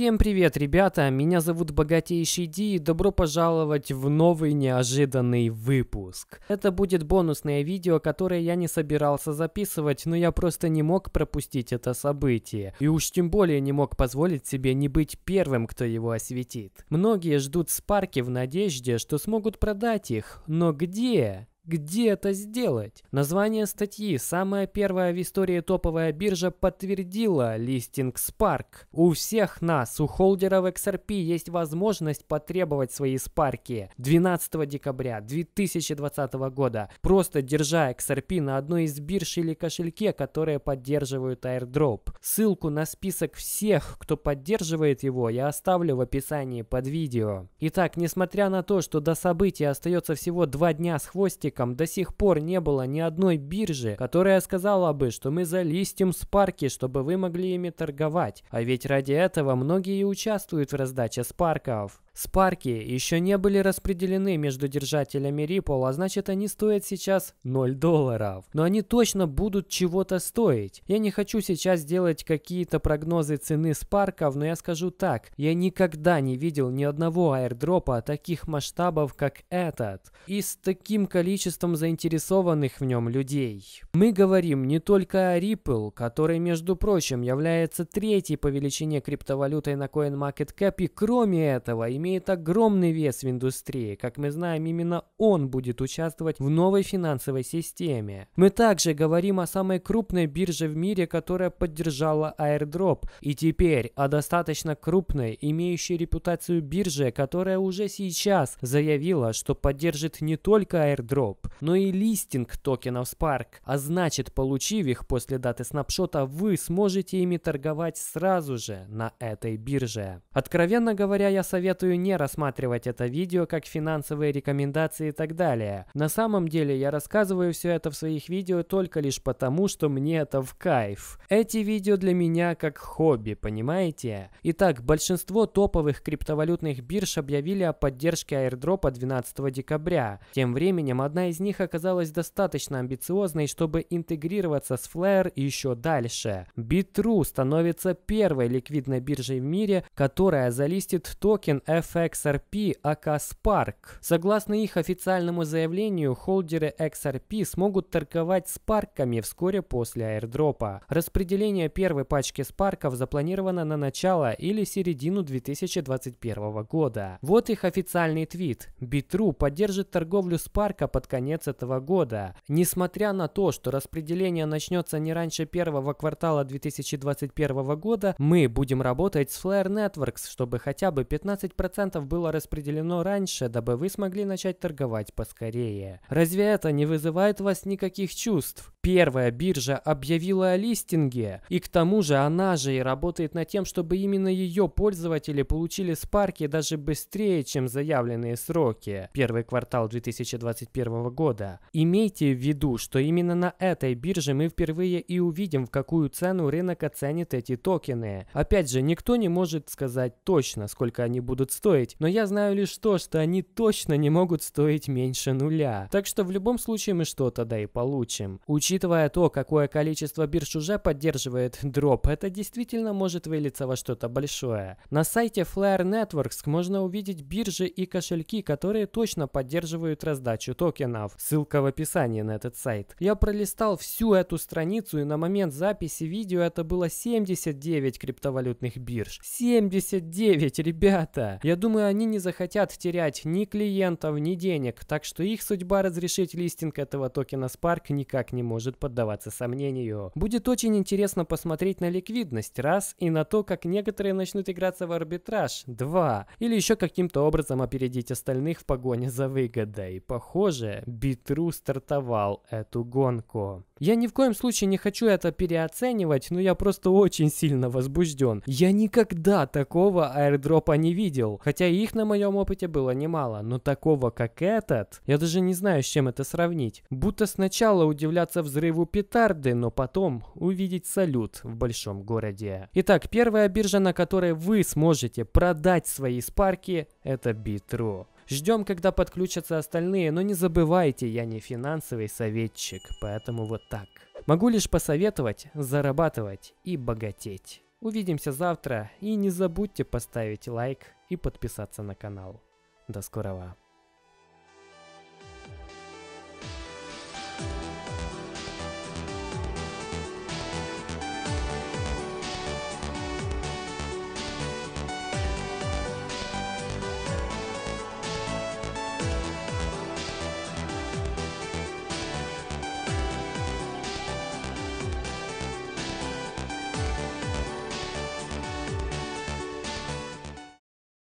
Всем привет, ребята! Меня зовут Богатейший Ди и добро пожаловать в новый неожиданный выпуск. Это будет бонусное видео, которое я не собирался записывать, но я просто не мог пропустить это событие. И уж тем более не мог позволить себе не быть первым, кто его осветит. Многие ждут спарки в надежде, что смогут продать их, но где? Где это сделать? Название статьи, самая первая в истории топовая биржа, подтвердила листинг Spark. У всех нас, у холдеров XRP, есть возможность потребовать свои спарки 12 декабря 2020 года, просто держа XRP на одной из бирж или кошельке, которые поддерживают airdrop. Ссылку на список всех, кто поддерживает его, я оставлю в описании под видео. Итак, несмотря на то, что до события остается всего два дня с хвостиком, мальчикам до сих пор не было ни одной биржи, которая сказала бы, что мы залистим спарки, чтобы вы могли ими торговать. А ведь ради этого многие и участвуют в раздаче спарков. Спарки еще не были распределены между держателями Ripple, а значит они стоят сейчас 0 долларов. Но они точно будут чего-то стоить. Я не хочу сейчас делать какие-то прогнозы цены спарков, но я скажу так. Я никогда не видел ни одного аирдропа таких масштабов, как этот. И с таким количеством заинтересованных в нем людей. Мы говорим не только о Ripple, который, между прочим, является третьей по величине криптовалютой на CoinMarketCap и кроме этого имеет имеет огромный вес в индустрии. Как мы знаем, именно он будет участвовать в новой финансовой системе. Мы также говорим о самой крупной бирже в мире, которая поддержала Airdrop. И теперь о достаточно крупной, имеющей репутацию бирже, которая уже сейчас заявила, что поддержит не только Airdrop, но и листинг токенов Spark. А значит, получив их после даты снапшота, вы сможете ими торговать сразу же на этой бирже. Откровенно говоря, я советую не рассматривать это видео как финансовые рекомендации и так далее. На самом деле я рассказываю все это в своих видео только лишь потому, что мне это в кайф. Эти видео для меня как хобби, понимаете? Итак, большинство топовых криптовалютных бирж объявили о поддержке аирдропа 12 декабря. Тем временем одна из них оказалась достаточно амбициозной, чтобы интегрироваться с Flare еще дальше. Bittru становится первой ликвидной биржей в мире, которая залистит токен FXRP АК Spark. Согласно их официальному заявлению, холдеры XRP смогут торговать спарками вскоре после аирдропа. Распределение первой пачки спарков запланировано на начало или середину 2021 года. Вот их официальный твит. Битру поддержит торговлю спарка под конец этого года. Несмотря на то, что распределение начнется не раньше первого квартала 2021 года, мы будем работать с Flare Networks, чтобы хотя бы 15% 10% было распределено раньше, дабы вы смогли начать торговать поскорее. Разве это не вызывает у вас никаких чувств? Первая биржа объявила о листинге, и к тому же она же и работает над тем, чтобы именно ее пользователи получили спарки даже быстрее, чем заявленные сроки. Первый квартал 2021 года. Имейте в виду, что именно на этой бирже мы впервые и увидим, в какую цену рынок оценит эти токены. Опять же, никто не может сказать точно, сколько они будут стоить, но я знаю лишь то, что они точно не могут стоить меньше нуля. Так что в любом случае мы что-то да и получим. Учитывая то, какое количество бирж уже поддерживает дроп, это действительно может вылиться во что-то большое. На сайте Flare Networks можно увидеть биржи и кошельки, которые точно поддерживают раздачу токенов. Ссылка в описании на этот сайт. Я пролистал всю эту страницу и на момент записи видео это было 79 криптовалютных бирж. 79, ребята! Я я думаю, они не захотят терять ни клиентов, ни денег, так что их судьба разрешить листинг этого токена Spark никак не может поддаваться сомнению. Будет очень интересно посмотреть на ликвидность, раз, и на то, как некоторые начнут играться в арбитраж, два, или еще каким-то образом опередить остальных в погоне за выгодой. Похоже, Битру стартовал эту гонку. Я ни в коем случае не хочу это переоценивать, но я просто очень сильно возбужден. Я никогда такого аирдропа не видел. Хотя их на моем опыте было немало, но такого, как этот, я даже не знаю, с чем это сравнить. Будто сначала удивляться взрыву петарды, но потом увидеть салют в большом городе. Итак, первая биржа, на которой вы сможете продать свои спарки, это Битру. Ждем, когда подключатся остальные, но не забывайте, я не финансовый советчик, поэтому вот так. Могу лишь посоветовать зарабатывать и богатеть. Увидимся завтра и не забудьте поставить лайк и подписаться на канал. До скорого!